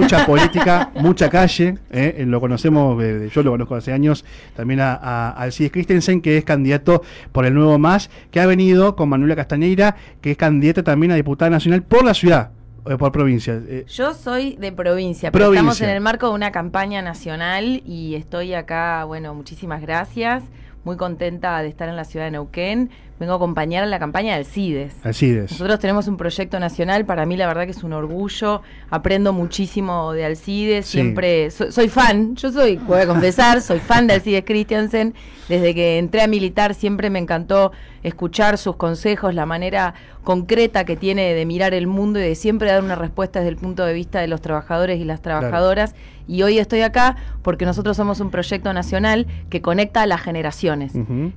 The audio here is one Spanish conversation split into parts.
Mucha política, mucha calle, eh, eh, lo conocemos, eh, yo lo conozco hace años, también a, a, Alcides Christensen, que es candidato por el Nuevo Más, que ha venido con Manuela Castañeira, que es candidata también a diputada nacional por la ciudad, por provincia. Yo soy de provincia, provincia, estamos en el marco de una campaña nacional y estoy acá, bueno, muchísimas gracias, muy contenta de estar en la ciudad de Neuquén, vengo a acompañar a la campaña del CIDES. Nosotros tenemos un proyecto nacional, para mí la verdad que es un orgullo, aprendo muchísimo de Alcides, siempre soy fan, yo soy, voy a confesar, soy fan de Alcides Christiansen, desde que entré a militar siempre me encantó escuchar sus consejos, la manera concreta que tiene de mirar el mundo y de siempre dar una respuesta desde el punto de vista de los trabajadores y las trabajadoras. Y hoy estoy acá porque nosotros somos un proyecto nacional que conecta a las generaciones,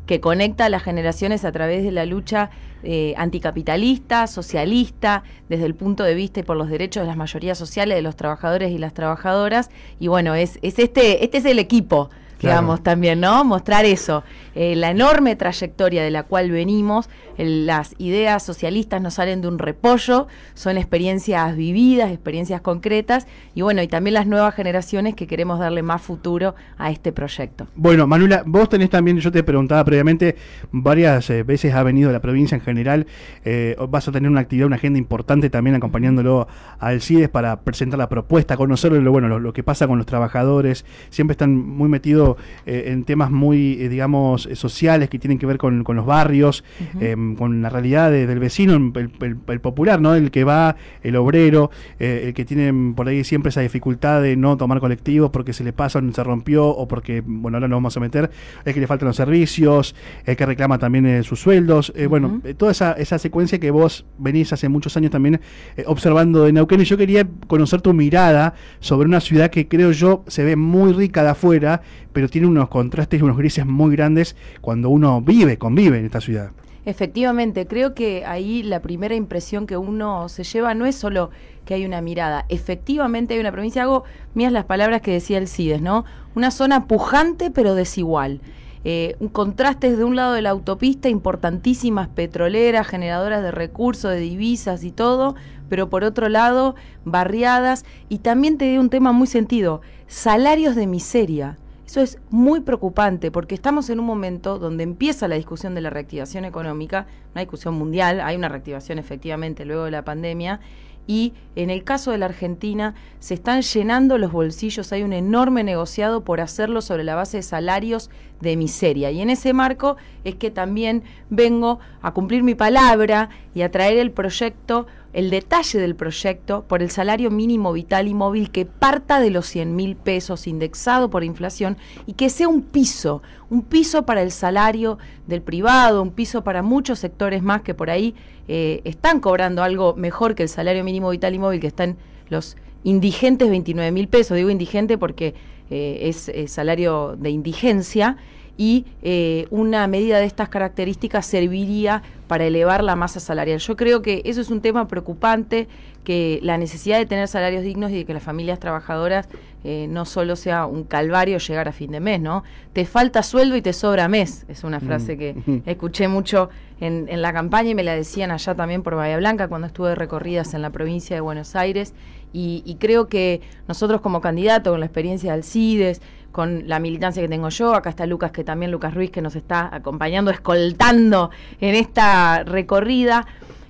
que conecta a las generaciones a través de la lucha eh, anticapitalista, socialista, desde el punto de vista y por los derechos de las mayorías sociales, de los trabajadores y las trabajadoras. Y bueno, es, es este, este es el equipo digamos, también, ¿no? Mostrar eso, eh, la enorme trayectoria de la cual venimos, las ideas socialistas nos salen de un repollo, son experiencias vividas, experiencias concretas, y bueno, y también las nuevas generaciones que queremos darle más futuro a este proyecto. Bueno, Manuela, vos tenés también, yo te preguntaba previamente, varias eh, veces ha venido a la provincia en general, eh, vas a tener una actividad, una agenda importante también acompañándolo al CIDES para presentar la propuesta, conocer bueno, lo que pasa con los trabajadores, siempre están muy metidos eh, en temas muy, eh, digamos, eh, sociales que tienen que ver con, los barrios, em, con la realidad del vecino, el, popular, ¿no? El que va, el obrero, el que tiene mm, por ahí siempre esa dificultad de no tomar colectivos porque se le pasan, se rompió o porque, bueno, ahora nos vamos a meter, es que le faltan los servicios, el que reclama también sus sueldos, bueno, toda esa, esa secuencia que vos venís hace muchos años también observando en Neuquén y yo quería conocer tu mirada sobre una ciudad que creo yo se ve muy rica de afuera pero tiene unos contrastes y unos grises muy grandes cuando uno vive, convive en esta ciudad. Efectivamente, creo que ahí la primera impresión que uno se lleva no es solo que hay una mirada, efectivamente hay una provincia, hago mías las palabras que decía el CIDES, ¿no? Una zona pujante pero desigual. Eh, un contraste de un lado de la autopista, importantísimas petroleras, generadoras de recursos, de divisas y todo, pero por otro lado, barriadas, y también te dio un tema muy sentido, salarios de miseria eso es muy preocupante porque estamos en un momento donde empieza la discusión de la reactivación económica, una discusión mundial, hay una reactivación efectivamente luego de la pandemia, y en el caso de la Argentina se están llenando los bolsillos, hay un enorme negociado por hacerlo sobre la base de salarios de miseria. Y en ese marco es que también vengo a cumplir mi palabra y a traer el proyecto el detalle del proyecto por el salario mínimo vital y móvil que parta de los 100 mil pesos indexado por inflación y que sea un piso, un piso para el salario del privado, un piso para muchos sectores más que por ahí eh, están cobrando algo mejor que el salario mínimo vital y móvil que están los indigentes 29 mil pesos. Digo indigente porque eh, es, salario de indigencia y eh, una medida de estas características serviría para elevar la masa salarial. Yo creo que eso es un tema preocupante, que la necesidad de tener salarios dignos y de que las familias trabajadoras eh, no solo sea un calvario llegar a fin de mes, ¿no? Te falta sueldo y te sobra mes, es una mm. frase que escuché mucho en, la campaña y me la decían allá también por Bahía Blanca cuando estuve recorridas en la provincia de Buenos Aires y, creo que nosotros como candidato, con la experiencia de Alcides con la militancia que tengo yo. Acá está Lucas, que también Lucas Ruiz, que nos está acompañando, escoltando en esta recorrida.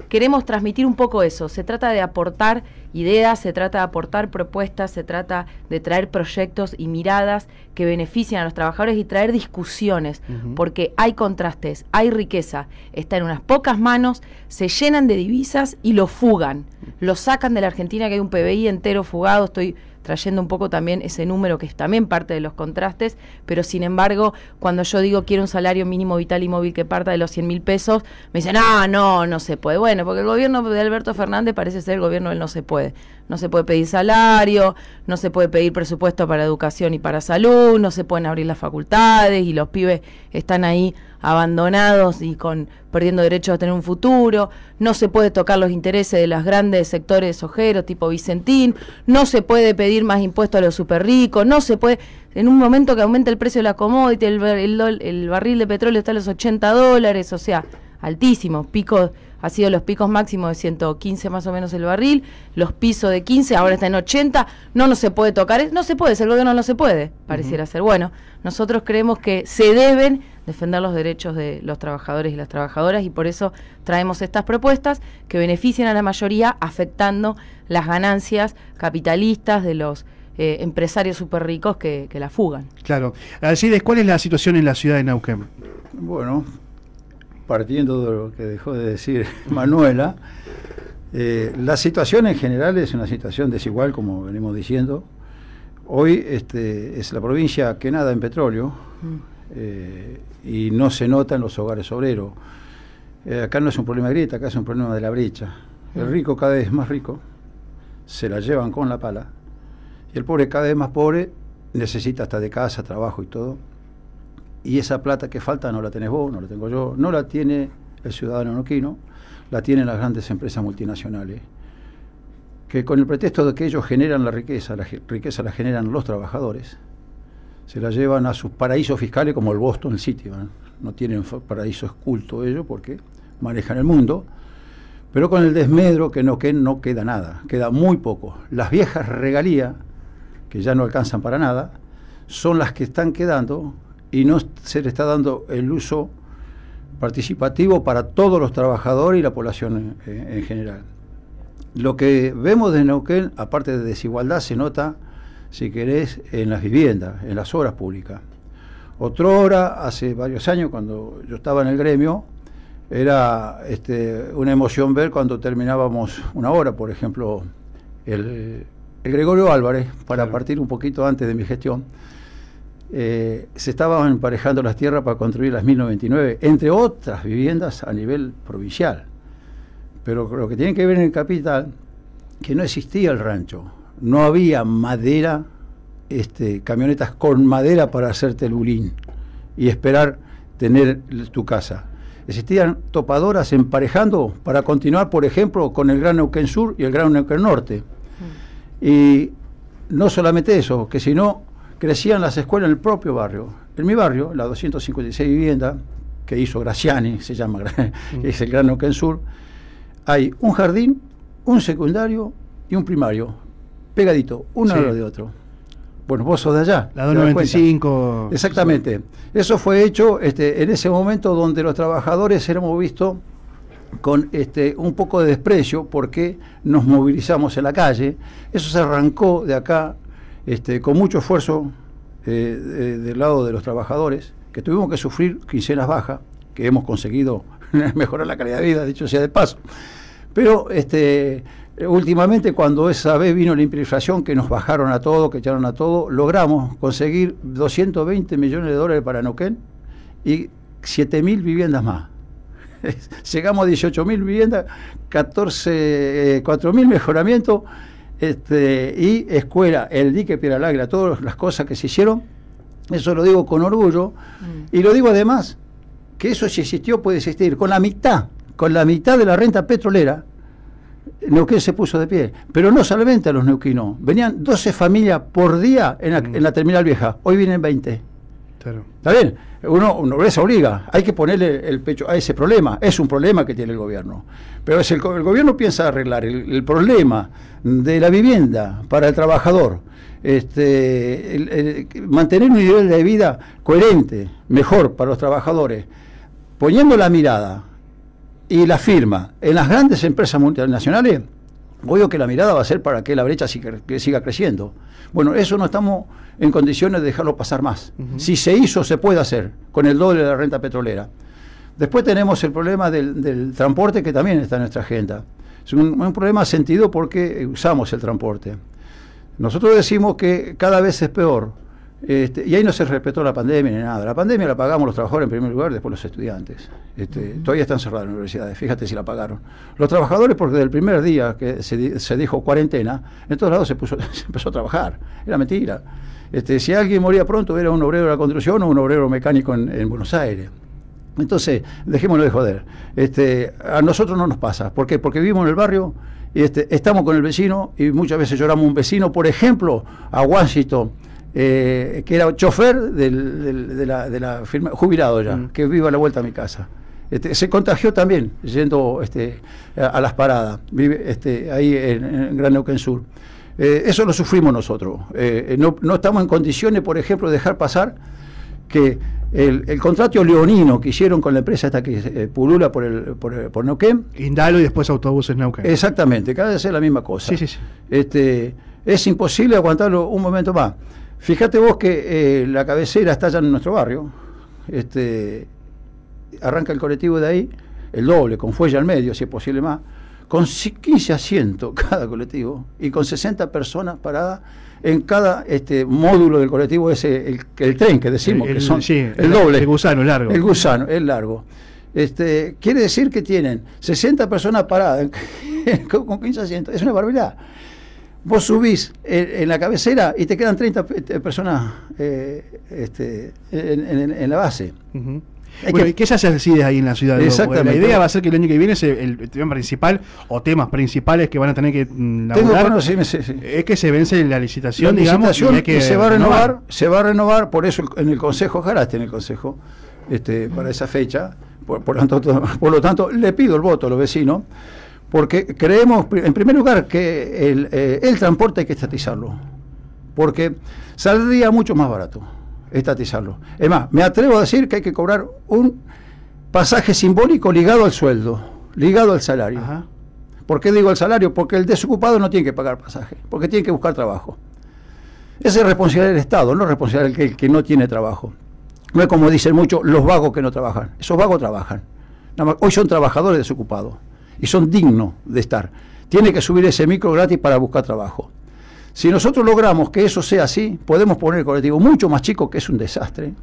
Queremos transmitir un poco eso. Se trata de aportar ideas, se trata de aportar propuestas, se trata de traer proyectos y miradas que beneficien a los trabajadores y traer discusiones, porque hay contrastes, hay riqueza, está en unas pocas manos, se llenan de divisas y lo fugan, lo sacan de la Argentina que hay un PBI entero fugado, estoy trayendo un poco también ese número que es también parte de los contrastes, pero sin embargo, cuando yo digo quiero un salario mínimo vital y móvil que parta de los 100 mil pesos, me dicen, ah, no, no se puede. Bueno, porque el gobierno de Alberto Fernández parece ser el gobierno del no se puede. No se puede pedir salario, no se puede pedir presupuesto para educación y para salud, no se pueden abrir las facultades y los pibes están ahí abandonados y con perdiendo derecho a tener un futuro, no se puede tocar los intereses de los grandes sectores ojeros tipo Vicentín, no se puede pedir más impuestos a los superricos, no se puede, en un momento que aumenta el precio de la commodity, el, barril de petróleo está a los 80 dólares, o sea, altísimo, pico ha sido los picos máximos de 115 más o menos el barril, los pisos de 15, ahora está en 80, no, no se puede tocar, no se puede, el gobierno no se puede, pareciera ser. Bueno, nosotros creemos que se deben defender los derechos de los trabajadores y las trabajadoras y por eso traemos estas propuestas que benefician a la mayoría afectando las ganancias capitalistas de los eh, empresarios súper ricos que, la fugan. Claro. Alcides, ¿cuál es la situación en la ciudad de Neuquén? Bueno, partiendo de lo que dejó de decir Manuela, eh, la situación en general es una situación desigual, como venimos diciendo. Hoy este, es la provincia que nada en petróleo. Mm. Eh, y no se nota en los hogares obreros. Eh, acá no es un problema de grieta, acá es un problema de la brecha. El mm. rico cada vez más rico, se la llevan con la pala, y el pobre cada vez más pobre necesita hasta de casa, trabajo y todo. Y esa plata que falta no la tenés vos, no la tengo yo, no la tiene el ciudadano noquino, la tienen las grandes empresas multinacionales, que con el pretexto de que ellos generan la riqueza, la riqueza la generan los trabajadores, se la llevan a sus paraísos fiscales como el Boston City. No tienen paraíso esculto ellos porque manejan el mundo. Pero con el desmedro que no, que no queda nada, queda muy poco. Las viejas regalías, que ya no alcanzan para nada, son las que están quedando y no se le está dando el uso participativo para todos los trabajadores y la población en, general. Lo que vemos de Neuquén, aparte de desigualdad, se nota si querés, en las viviendas, en las obras públicas. Otra hora, hace varios años, cuando yo estaba en el gremio, era este, una emoción ver cuando terminábamos una hora, por ejemplo, el, Gregorio Álvarez, para partir un poquito antes de mi gestión, eh, se estaban emparejando las tierras para construir las 1099, entre otras viviendas a nivel provincial. Pero lo que tiene que ver en el capital, que no existía el rancho, no había madera, este, camionetas con madera para hacerte el bulín y esperar tener tu casa. Existían topadoras emparejando para continuar, por ejemplo, con el Gran Neuquén Sur y el Gran Neuquén Norte. Mm. Y no solamente eso, que sino crecían las escuelas en el propio barrio. En mi barrio, la 256 vivienda que hizo Graciani, se llama, mm. es el Gran Neuquén Sur, hay un jardín, un secundario y un primario pegadito, uno de otro. Bueno, vos sos de allá. La 295. Exactamente. Eso fue hecho este, en ese momento donde los trabajadores éramos vistos con este, un poco de desprecio porque nos movilizamos en la calle. Eso se arrancó de acá este, con mucho esfuerzo eh, del lado de los trabajadores, que tuvimos que sufrir quincenas bajas, que hemos conseguido mejorar la calidad de vida, dicho sea de paso. Pero este, eh, últimamente, cuando esa vez vino la inflación, que nos bajaron a todo, que echaron a todo, logramos conseguir 220 millones de dólares para Noquén y 7.000 viviendas más. Llegamos a 18.000 viviendas, 14, 4.000 eh, mejoramientos este, y escuela, el dique Piralagra, todas las cosas que se hicieron. Eso lo digo con orgullo. Mm. Y lo digo además, que eso si existió puede existir. Con la mitad, con la mitad de la renta petrolera, Neuquén se puso de pie, pero no solamente a los neuquinos, venían 12 familias por día mm. en la, terminal vieja, hoy vienen 20. Claro. Está bien, uno, uno se obliga, hay que ponerle el pecho a ese problema, es un problema que tiene el gobierno, pero es el, gobierno piensa arreglar el, problema de la vivienda para el trabajador, este, mantener un nivel de vida coherente, mejor para los trabajadores, poniendo la mirada y la firma en las grandes empresas multinacionales, obvio que la mirada va a ser para que la brecha siga, creciendo. Bueno, eso no estamos en condiciones de dejarlo pasar más. Si se hizo, se puede hacer, con el doble de la renta petrolera. Después tenemos el problema del, transporte que también está en nuestra agenda. Es un problema sentido porque usamos el transporte. Nosotros decimos que cada vez es peor, este, y ahí no se respetó la pandemia ni nada. La pandemia la pagamos los trabajadores en primer lugar, después los estudiantes. Este, todavía están cerradas las universidades, fíjate si la pagaron. Los trabajadores, porque desde el primer día que se, dijo cuarentena, en todos lados se, puso, empezó a trabajar. Era mentira. Este, si alguien moría pronto, era un obrero de la construcción o un obrero mecánico en, Buenos Aires. Entonces, dejémoslo de joder. Este, a nosotros no nos pasa. ¿Por qué? Porque vivimos en el barrio y este, estamos con el vecino y muchas veces lloramos un vecino. Por ejemplo, a Washington eh, que era chofer de, la, firma, jubilado ya, mm. que vive a la vuelta a mi casa. Este, se contagió también yendo este, a, las paradas, vive este, ahí en, Gran Neuquén Sur. Eh, eso lo sufrimos nosotros. Eh, no, estamos en condiciones, por ejemplo, de dejar pasar que el, contrato leonino que hicieron con la empresa hasta que pulula por, el, por, por, Neuquén. Indalo y después autobuses Neuquén. Exactamente, cada vez es la misma cosa. Este, es imposible aguantarlo un momento más. Fíjate vos que eh, la cabecera está allá en nuestro barrio. Este, arranca el colectivo de ahí, el doble, con fuella al medio, si es posible más, con 15 asientos cada colectivo y con 60 personas paradas en cada este, módulo del colectivo, ese, el, tren que decimos, que son el, el doble. El gusano largo. El gusano, el largo. Este, quiere decir que tienen 60 personas paradas con 15 asientos. Es una barbaridad vos subís en, la cabecera y te quedan 30 personas eh, este, en, la base. que, qué se decide ahí en la ciudad? Exactamente. La idea va a ser que el año que viene el tema principal o temas principales que van a tener que mm, laburar, es que se vence la licitación, la digamos, que se va a renovar, se va a renovar, por eso en el consejo, ojalá en el consejo este, para esa fecha. Por, lo tanto, por lo tanto, le pido el voto a los vecinos porque creemos, en primer lugar, que eh, el, transporte hay que estatizarlo. Porque saldría mucho más barato estatizarlo. Es más, me atrevo a decir que hay que cobrar un pasaje simbólico ligado al sueldo, ligado al salario. ¿Por qué digo al salario? Porque el desocupado no tiene que pagar pasaje, porque tiene que buscar trabajo. Esa es responsabilidad del Estado, no responsabilidad del que, que, no tiene trabajo. No es como dicen muchos los vagos que no trabajan. Esos vagos trabajan. Hoy son trabajadores desocupados y son dignos de estar. Tiene que subir ese micro gratis para buscar trabajo. Si nosotros logramos que eso sea así, podemos poner el colectivo mucho más chico, que es un desastre.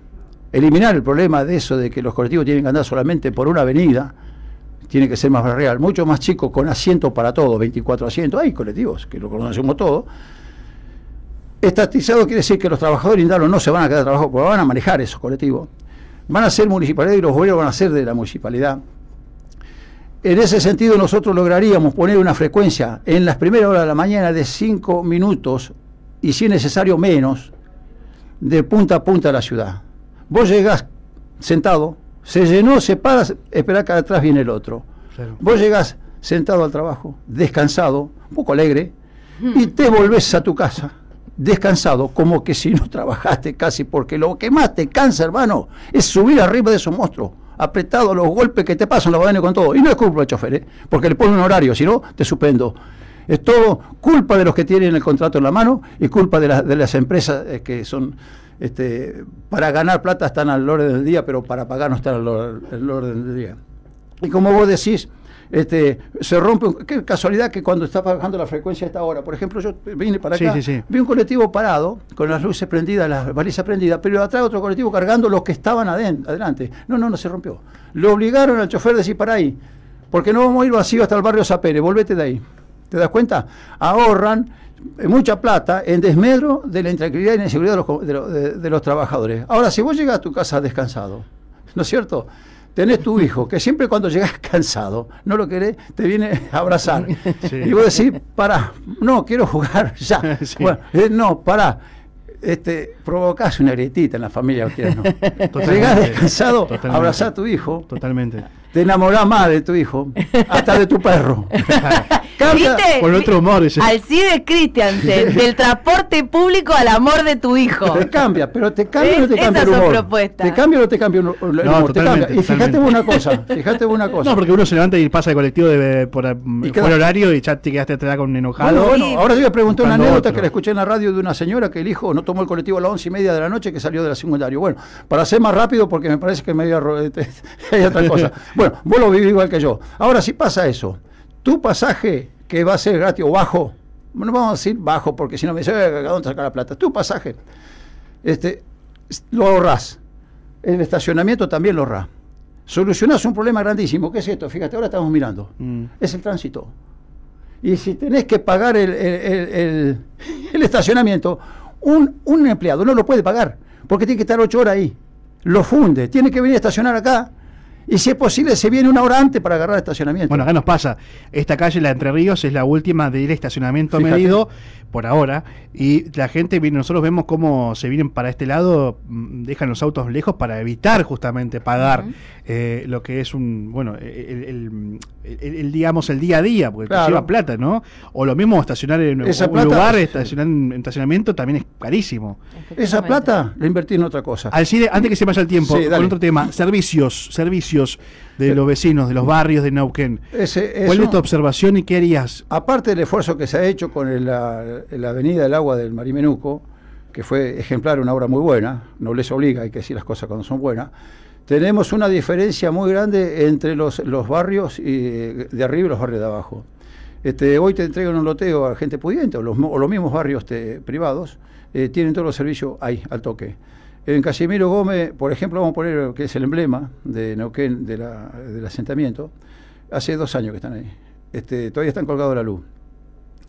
Eliminar el problema de eso, de que los colectivos tienen que andar solamente por una avenida, tiene que ser más real, mucho más chico, con asientos para todos, 24 asientos. Hay colectivos que lo conocemos todos. Estatizado quiere decir que los trabajadores indalos no se van a quedar trabajo, porque van a manejar esos colectivos. Van a ser municipalidad y los gobiernos van a ser de la municipalidad. En ese sentido nosotros lograríamos poner una frecuencia en las primeras horas de la mañana de 5 minutos y si es necesario menos, de punta a punta de la ciudad. Vos llegás sentado, se llenó, se paras, espera que atrás viene el otro. Vos llegás sentado al trabajo, descansado, un poco alegre, y te volvés a tu casa, descansado, como que si no trabajaste casi, porque lo que más te cansa, hermano, es subir arriba de esos monstruos apretado, los golpes que te pasan, la van con todo. Y no es culpa del chofer, ¿eh? porque le ponen un horario, si no, te suspendo. Es todo culpa de los que tienen el contrato en la mano y culpa de, las empresas eh, que son este, para ganar plata están al orden del día, pero para pagar no están al, orden del día. Y como vos decís, este, se rompe. Qué casualidad que cuando está bajando la frecuencia a esta hora. Por ejemplo, yo vine para acá, vi un colectivo parado, con las luces prendidas, las balizas prendidas, pero atrás otro colectivo cargando los que estaban adelante. No, no, no se rompió. Lo obligaron al chofer a decir para ahí, porque no vamos a ir vacío hasta el barrio Zapere, volvete de ahí. ¿Te das cuenta? Ahorran eh, mucha plata en desmedro de la intranquilidad y la inseguridad de los, de los trabajadores. Ahora, si vos llegas a tu casa descansado, ¿no es cierto? tenés tu hijo, que siempre cuando llegas cansado, no lo querés, te viene a abrazar. Y vos decís, pará, no, quiero jugar ya. Bueno, eh, no, pará. Este, provocás una grietita en la familia. ¿no? Llegás descansado, Totalmente. a tu hijo. Totalmente te enamorás más de tu hijo, hasta de tu perro. Cambia Con otro humor, Ese. Alcide Christiansen, del transporte público al amor de tu hijo. Te cambia, pero te cambia o no te ¿Eh? cambia el humor. Propuestas. Te cambia o no te cambia el humor. No, te Y fíjate una cosa, fíjate una cosa. No, porque uno se levanta y pasa el colectivo por mm, el horario y ya te quedaste atrás con un enojado. Bueno, bueno ahora yo le a una anécdota que la escuché en la radio de una señora que el hijo no tomó el colectivo a las once y media de la noche que salió de la secundaria. Bueno, para ser más rápido, porque me parece que me voy hay otra cosa. Bueno, vos lo vivís igual que yo. Ahora, si pasa eso, tu pasaje que va a ser gratis o bajo, no vamos a decir bajo porque si no me dice, eh, ¿dónde sacar la plata? Tu pasaje, este, lo ahorras. El estacionamiento también lo ahorrás. Solucionás un problema grandísimo. ¿Qué es esto? Fíjate, ahora estamos mirando. Mm. Es el tránsito. Y si tenés que pagar el, estacionamiento, un, un empleado no lo puede pagar porque tiene que estar ocho horas ahí. Lo funde, tiene que venir a estacionar acá y si es posible se viene una hora antes para agarrar estacionamiento. Bueno, acá nos pasa. Esta calle, la Entre Ríos, es la última del estacionamiento medido por ahora y la gente, nosotros vemos cómo se vienen para este lado, mm, dejan los autos lejos para evitar justamente pagar eh, lo que es un, bueno, el el, digamos el día a día, porque te lleva plata, ¿no? O lo mismo estacionar en un lugar, estacionar en estacionamiento también es carísimo. Esa plata la invertí en otra cosa. Al CIDE, antes que se vaya el tiempo, con otro tema, servicios, servicios de eh, los vecinos, de los eh, barrios de Neuquén. Ese, ¿Cuál es tu observación y qué harías? Aparte del esfuerzo que se ha hecho con la, la, Avenida del Agua del Marimenuco, que fue ejemplar, una obra muy buena, no les obliga, hay que decir las cosas cuando son buenas tenemos una diferencia muy grande entre los, barrios de arriba y los barrios de abajo. Este, hoy te entregan un loteo a gente pudiente, o los, mismos barrios este, privados eh, tienen todos los servicios ahí, al toque. En Casimiro Gómez, por ejemplo, vamos a poner que es el emblema de Neuquén del asentamiento, hace dos años que están ahí. Este, todavía están colgados la luz.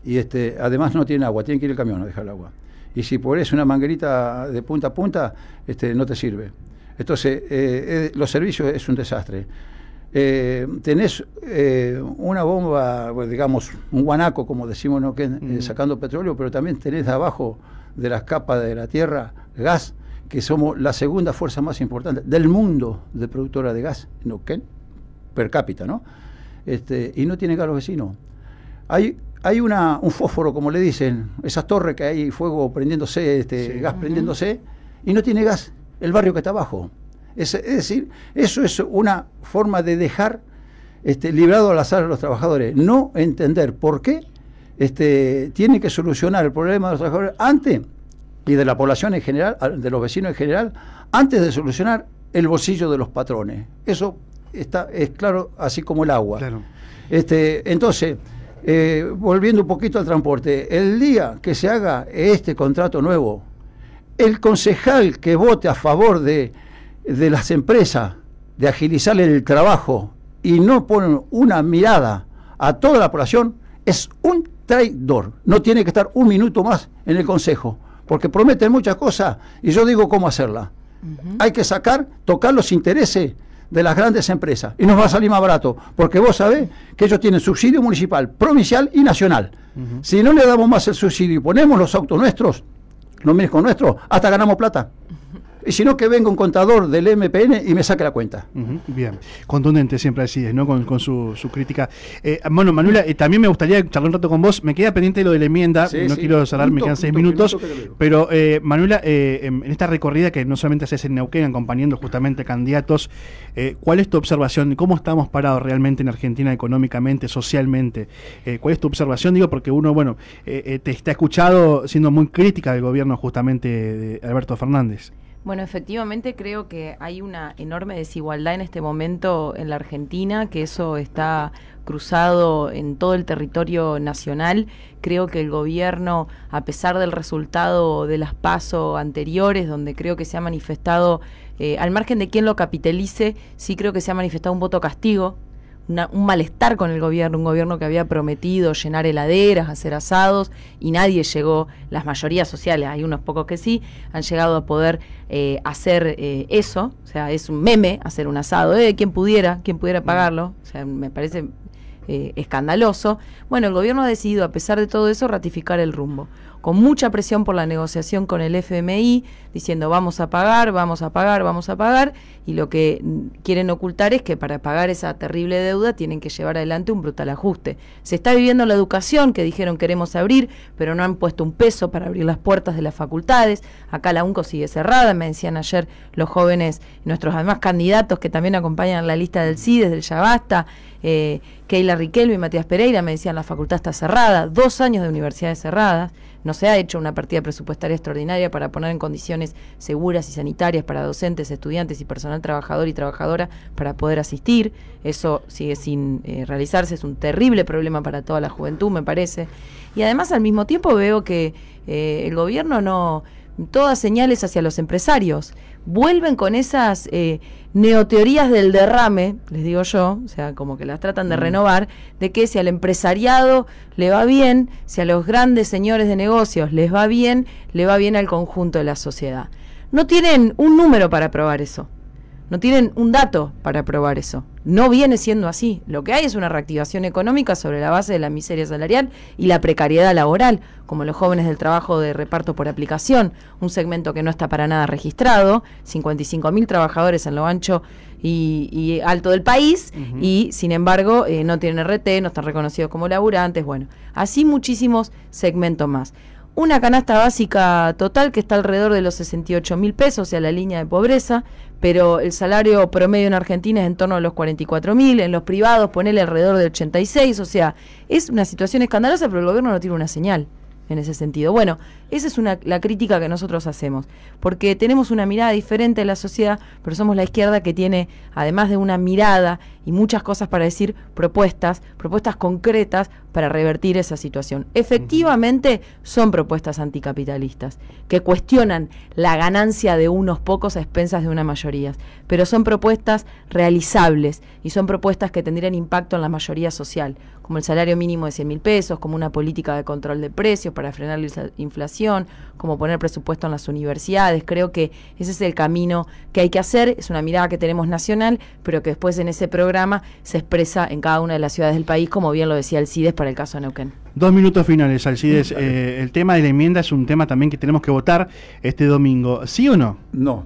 Y además no tienen agua, tienen que ir el camión a dejar el agua. Y si por eso una manguerita de punta a punta, no te sirve. Entonces, eh, eh, los servicios es un desastre. Eh, tenés una bomba, pues, digamos, un guanaco, como decimos, que, sacando petróleo, pero también tenés abajo de las capas de la tierra gas, que somos la segunda fuerza más importante del mundo de productora de gas, que per cápita, ¿no? Este, y no tiene gas los vecinos. Hay hay una, un fósforo, como le dicen, esas torres que hay fuego prendiéndose, este, gas prendiéndose, y no tiene gas el barrio que está abajo. Es, decir, eso es una forma de dejar este, librado al azar a los trabajadores. No entender por qué este, tiene que solucionar el problema de los trabajadores antes y de la población en general, de los vecinos en general, antes de solucionar el bolsillo de los patrones. Eso está, es claro, así como el agua. Este, entonces, eh, volviendo un poquito al transporte, el día que se haga este contrato nuevo el concejal que vote a favor de, las empresas, de agilizar el trabajo y no pone una mirada a toda la población, es un traidor. No tiene que estar un minuto más en el Consejo, porque prometen muchas cosas y yo digo cómo hacerla. Hay que sacar, tocar los intereses de las grandes empresas y nos va a salir más barato, porque vos sabés que ellos tienen subsidio municipal, provincial y nacional. Si no le damos más el subsidio y ponemos los autos nuestros, los mismos nuestro. hasta ganamos plata sino que venga un contador del MPN y me saque la cuenta. bien, contundente siempre decides ¿no? Con, su, su, crítica. Eh, bueno, Manuela, eh, también me gustaría charlar un rato con vos. Me queda pendiente lo de la enmienda, no quiero cerrar, me quedan seis minutos. pero, eh, Manuela, eh, en, esta recorrida que no solamente haces en Neuquén, acompañando justamente candidatos, ¿cuál es tu observación? ¿Cómo estamos parados realmente en Argentina económicamente, socialmente? ¿Cuál es tu observación? Digo, porque uno, bueno, te, te ha escuchado siendo muy crítica del gobierno justamente de Alberto Fernández. Bueno, efectivamente creo que hay una enorme desigualdad en este momento en la Argentina, que eso está cruzado en todo el territorio nacional. Creo que el gobierno, a pesar del resultado de las pasos anteriores, donde creo que se ha manifestado, eh, al margen de quién lo capitalice, sí creo que se ha manifestado un voto castigo un malestar con el gobierno, un gobierno que había prometido llenar heladeras, hacer asados, y nadie llegó, las mayorías sociales, hay unos pocos que sí, han llegado a poder eh, hacer eh, eso, o sea, es un meme hacer un asado, eh, quien pudiera, quien pudiera mm. pagarlo, o sea, me parece eh, escandaloso. Bueno, el gobierno ha decidido, a pesar de todo eso, ratificar el rumbo con mucha presión por la negociación con el FMI, diciendo vamos a pagar, vamos a pagar, vamos a pagar, y lo que quieren ocultar es que para pagar esa terrible deuda tienen que llevar adelante un brutal ajuste. Se está viviendo la educación que dijeron queremos abrir, pero no han puesto un peso para abrir las puertas de las facultades. Acá la UNCO sigue cerrada, me decían ayer los jóvenes, nuestros además candidatos que también acompañan la lista del CIDES, del Yabasta, eh, Keila Riquelme y Matías Pereira, me decían la facultad está cerrada, dos años de universidades cerradas se ha hecho una partida presupuestaria extraordinaria para poner en condiciones seguras y sanitarias para docentes, estudiantes y personal trabajador y trabajadora para poder asistir. Eso sigue sin eh, realizarse, es un terrible problema para toda la juventud, me parece. Y además al mismo tiempo veo que eh, el gobierno no todas señales hacia los empresarios. Vuelven con esas eh, neoteorías del derrame, les digo yo, o sea, como que las tratan de mm. renovar, de que si al empresariado le va bien, si a los grandes señores de negocios les va bien, le va bien al conjunto de la sociedad. No tienen un número para probar eso no tienen un dato para probar eso. No viene siendo así. Lo que hay es una reactivación económica sobre la base de la miseria salarial y la precariedad laboral, como los jóvenes del trabajo de reparto por aplicación, un segmento que no está para nada registrado, 55.000 trabajadores en lo ancho y, alto del país, y sin embargo eh, no tienen RT, no están reconocidos como laburantes, bueno, así muchísimos segmentos más una canasta básica total que está alrededor de los 68 mil pesos, o sea, la línea de pobreza, pero el salario promedio en Argentina es en torno a los 44.000, en los privados ponele alrededor de 86, o sea, es una situación escandalosa, pero el gobierno no tiene una señal en ese sentido. Bueno, esa es la crítica que nosotros hacemos, porque tenemos una mirada diferente de la sociedad, pero somos la izquierda que tiene, además de una mirada y muchas cosas para decir, propuestas, propuestas concretas para revertir esa situación. Efectivamente, son propuestas anticapitalistas, que cuestionan la ganancia de unos pocos a expensas de una mayoría, pero son propuestas realizables y son propuestas que tendrían impacto en la mayoría social, como el salario mínimo de 100 mil pesos, como una política de control de precios para frenar la inflación como poner presupuesto en las universidades. Creo que ese es el camino que hay que hacer, es una mirada que tenemos nacional, pero que después en ese programa se expresa en cada una de las ciudades del país, como bien lo decía Alcides para el caso de Neuquén. Dos minutos finales, Alcides. Eh, el tema de la enmienda es un tema también que tenemos que votar este domingo. ¿Sí o no? No.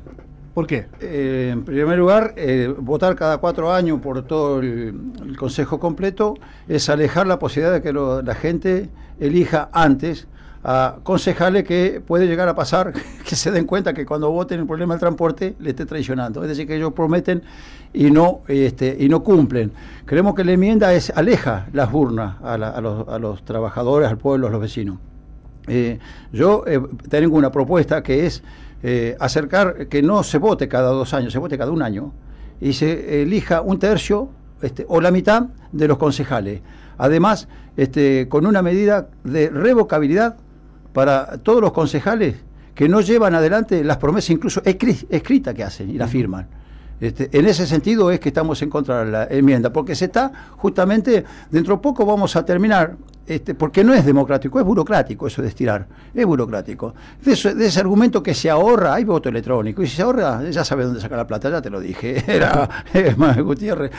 ¿Por qué? Eh, en primer lugar, eh, votar cada cuatro años por todo el, Consejo completo es alejar la posibilidad de que la gente elija antes a concejales que puede llegar a pasar que se den cuenta que cuando voten el problema del transporte le esté traicionando. Es decir, que ellos prometen y no, este, y no cumplen. Creemos que la enmienda es aleja las urnas a, los, trabajadores, al pueblo, a los vecinos. Eh, yo eh, tengo una propuesta que es eh, acercar que no se vote cada dos años, se vote cada un año y se elija un tercio este, o la mitad de los concejales. Además, este, con una medida de revocabilidad para todos los concejales que no llevan adelante las promesas incluso escritas que hacen y las firman. Este, en ese sentido es que estamos en contra de la enmienda, porque se está justamente, dentro de poco vamos a terminar este, porque no es democrático, es burocrático eso de estirar, es burocrático. De, ese argumento que se ahorra, hay voto electrónico, y si se ahorra, ya sabes dónde sacar la plata, ya te lo dije, era más Gutiérrez,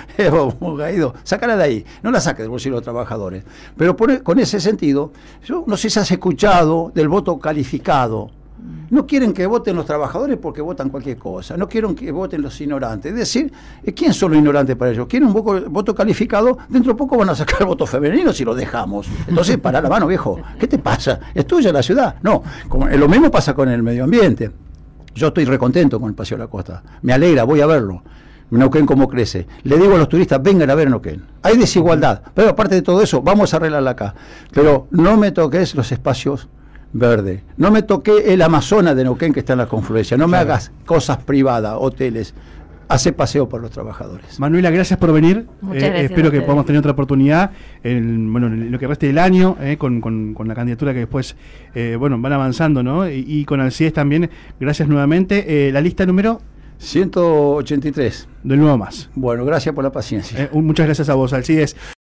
Gaido, sacala de ahí, no la saques del bolsillo de los trabajadores. Pero con ese sentido, yo no sé si has escuchado del voto calificado, no quieren que voten los trabajadores porque votan cualquier cosa. No quieren que voten los ignorantes. Es decir, eh, ¿quién son los ignorantes para ellos? Quieren un voto, calificado. Dentro de poco van a sacar votos femeninos si lo dejamos. Entonces, para la mano, viejo. ¿Qué te pasa? ¿Es tuya la ciudad? No. Como, eh, lo mismo pasa con el medio ambiente. Yo estoy recontento con el Paseo de la Costa. Me alegra, voy a verlo. Neuquén cómo crece. Le digo a los turistas, vengan a ver Noquén. Hay desigualdad, pero aparte de todo eso, vamos a arreglarla acá. Pero no me toques los espacios verde. No me toqué el Amazonas de Neuquén que está en la confluencia. No me hagas cosas privadas, hoteles. Hace paseo por los trabajadores. Manuela, gracias por venir. Eh, espero que podamos tener otra oportunidad en, bueno, lo que reste del año, eh, con, la candidatura que después eh, bueno, van avanzando, ¿no? Y, y con Alcides también. Gracias nuevamente. la lista número 183. De nuevo más. Bueno, gracias por la paciencia. muchas gracias a vos, Alcides.